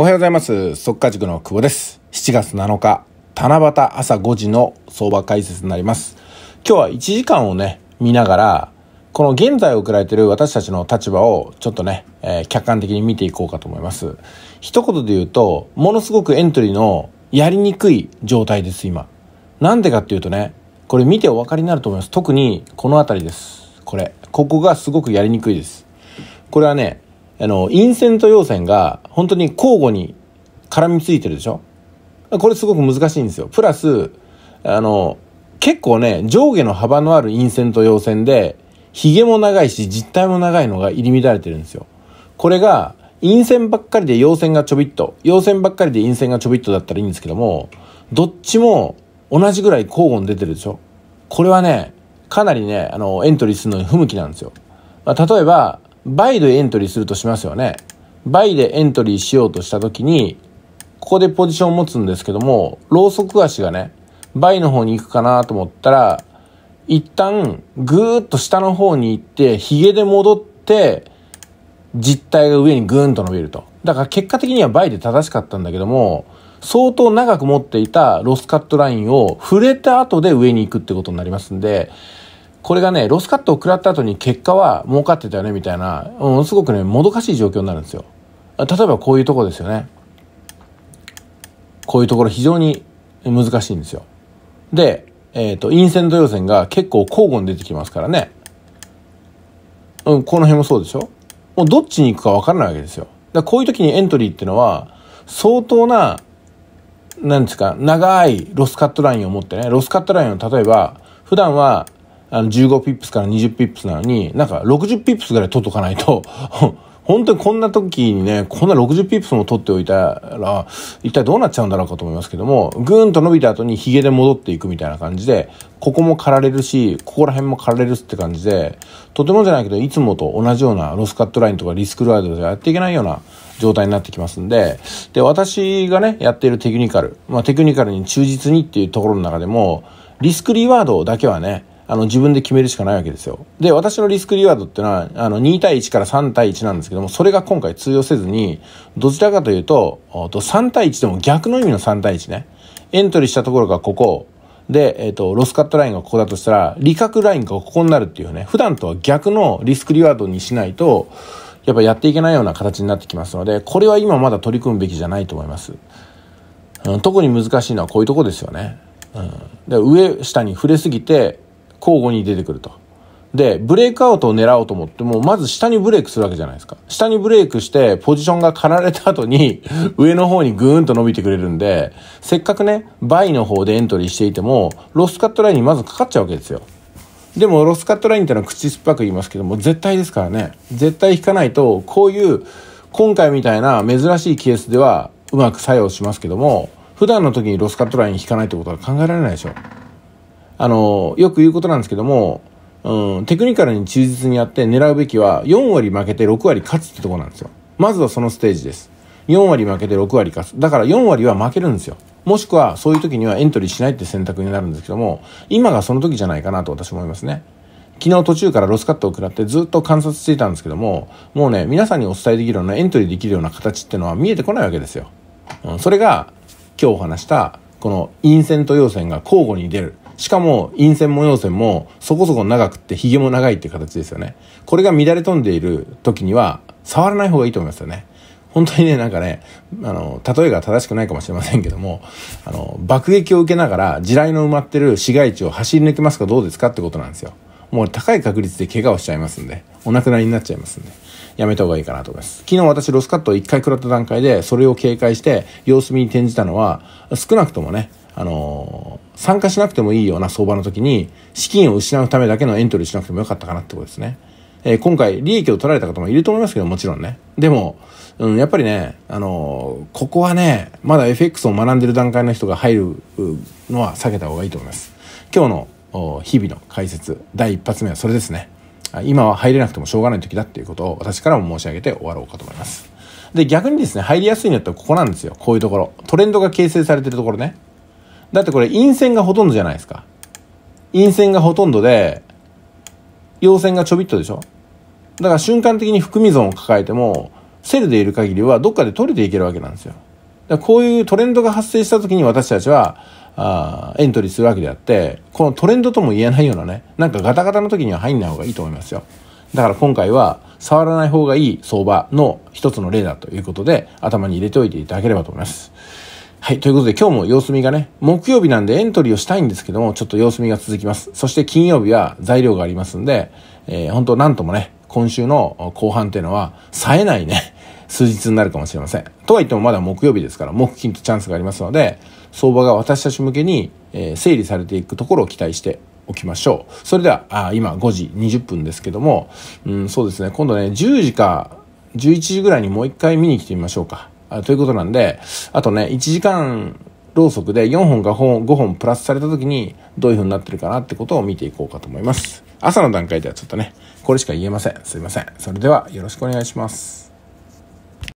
おはようございます。即稼塾の久保です。7月7日、七夕朝5時の相場解説になります。今日は1時間をね、見ながら、この現在送られている私たちの立場をちょっとね、えー、客観的に見ていこうかと思います。一言で言うと、ものすごくエントリーのやりにくい状態です、今。なんでかっていうとね、これ見てお分かりになると思います。特にこの辺りです。これ。ここがすごくやりにくいです。これはね、あの、陰線と陽線が本当に交互に絡みついてるでしょこれすごく難しいんですよ。プラス、あの、結構ね、上下の幅のある陰線と陽線で、髭も長いし、実体も長いのが入り乱れてるんですよ。これが、陰線ばっかりで陽線がちょびっと、陽線ばっかりで陰線がちょびっとだったらいいんですけども、どっちも同じぐらい交互に出てるでしょこれはね、かなりね、あの、エントリーするのに不向きなんですよ。まあ、例えば、バイでエントリーするとしますよね。バイでエントリーしようとした時に、ここでポジションを持つんですけども、ローソク足がね、バイの方に行くかなと思ったら、一旦、ぐーっと下の方に行って、ヒゲで戻って、実体が上にぐーんと伸びると。だから結果的にはバイで正しかったんだけども、相当長く持っていたロスカットラインを触れた後で上に行くってことになりますんで、これがね、ロスカットを食らった後に結果は儲かってたよねみたいな、ものすごくね、もどかしい状況になるんですよ。例えばこういうとこですよね。こういうところ非常に難しいんですよ。で、えっ、ー、と、陰線と陽線が結構交互に出てきますからね。うん、この辺もそうでしょもうどっちに行くか分からないわけですよ。だこういう時にエントリーっていうのは、相当な、なんですか、長いロスカットラインを持ってね、ロスカットラインを例えば、普段はあの15ピップスから20ピップスなのに、なんか60ピップスぐらい取っとかないと、本当にこんな時にね、こんな60ピップスも取っておいたら、一体どうなっちゃうんだろうかと思いますけども、ぐーんと伸びた後にヒゲで戻っていくみたいな感じで、ここも刈られるし、ここら辺も刈られるって感じで、とてもじゃないけど、いつもと同じようなロスカットラインとかリスクワイドではやっていけないような状態になってきますんで、で、私がね、やっているテクニカル、まあテクニカルに忠実にっていうところの中でも、リスクリワードだけはね、あの、自分で決めるしかないわけですよ。で、私のリスクリワードっていうのは、あの、2対1から3対1なんですけども、それが今回通用せずに、どちらかというと、と3対1でも逆の意味の3対1ね。エントリーしたところがここ、で、えっ、ー、と、ロスカットラインがここだとしたら、利確ラインがここになるっていうね、普段とは逆のリスクリワードにしないと、やっぱやっていけないような形になってきますので、これは今まだ取り組むべきじゃないと思います。うん、特に難しいのはこういうとこですよね。うん、で上下に触れすぎて交互に出てくると。で、ブレイクアウトを狙おうと思っても、まず下にブレイクするわけじゃないですか。下にブレイクして、ポジションが刈られた後に、上の方にグーンと伸びてくれるんで、せっかくね、バイの方でエントリーしていても、ロスカットラインにまずかかっちゃうわけですよ。でも、ロスカットラインってのは口酸っぱく言いますけども、絶対ですからね。絶対引かないと、こういう、今回みたいな珍しいケースでは、うまく作用しますけども、普段の時にロスカットライン引かないってことは考えられないでしょ。あの、よく言うことなんですけども、うん、テクニカルに忠実にやって狙うべきは、4割負けて6割勝つってとこなんですよ。まずはそのステージです。4割負けて6割勝つ。だから4割は負けるんですよ。もしくは、そういう時にはエントリーしないって選択になるんですけども、今がその時じゃないかなと私思いますね。昨日途中からロスカットを食らってずっと観察していたんですけども、もうね、皆さんにお伝えできるようなエントリーできるような形っていうのは見えてこないわけですよ。うん、それが、今日お話した、この陰線と陽線が交互に出る。しかも陰線も陽線もそこそこ長くって髭も長いって形ですよね。これが乱れ飛んでいる時には触らない方がいいと思いますよね。本当にね、なんかね、あの、例えが正しくないかもしれませんけども、あの、爆撃を受けながら地雷の埋まってる市街地を走り抜けますかどうですかってことなんですよ。もう高い確率で怪我をしちゃいますんで、お亡くなりになっちゃいますんで、やめた方がいいかなと思います。昨日私ロスカットを1回食らった段階で、それを警戒して様子見に転じたのは、少なくともね、あのー参加しなくてもいいような相場の時に、資金を失うためだけのエントリーしなくてもよかったかなってことですね。えー、今回、利益を取られた方もいると思いますけど、もちろんね。でも、うん、やっぱりね、あのー、ここはね、まだ FX を学んでる段階の人が入るのは避けた方がいいと思います。今日の日々の解説、第一発目はそれですね。今は入れなくてもしょうがない時だっていうことを私からも申し上げて終わろうかと思います。で、逆にですね、入りやすいのってここなんですよ。こういうところ。トレンドが形成されてるところね。だってこれ陰線がほとんどじゃないですか。陰線がほとんどで、陽線がちょびっとでしょだから瞬間的に含み損を抱えても、セルでいる限りはどっかで取れていけるわけなんですよ。だこういうトレンドが発生した時に私たちは、あエントリーするわけであって、このトレンドとも言えないようなね、なんかガタガタの時には入んない方がいいと思いますよ。だから今回は、触らない方がいい相場の一つの例だということで、頭に入れておいていただければと思います。はい。ということで今日も様子見がね、木曜日なんでエントリーをしたいんですけども、ちょっと様子見が続きます。そして金曜日は材料がありますんで、えー、本当なんともね、今週の後半っていうのは、冴えないね、数日になるかもしれません。とは言ってもまだ木曜日ですから、木金とチャンスがありますので、相場が私たち向けに、えー、整理されていくところを期待しておきましょう。それでは、あ今5時20分ですけども、うん、そうですね、今度ね、10時か11時ぐらいにもう一回見に来てみましょうか。あということなんで、あとね、1時間ろうそくで4本か5本プラスされた時にどういう風になってるかなってことを見ていこうかと思います。朝の段階ではちょっとね、これしか言えません。すいません。それではよろしくお願いします。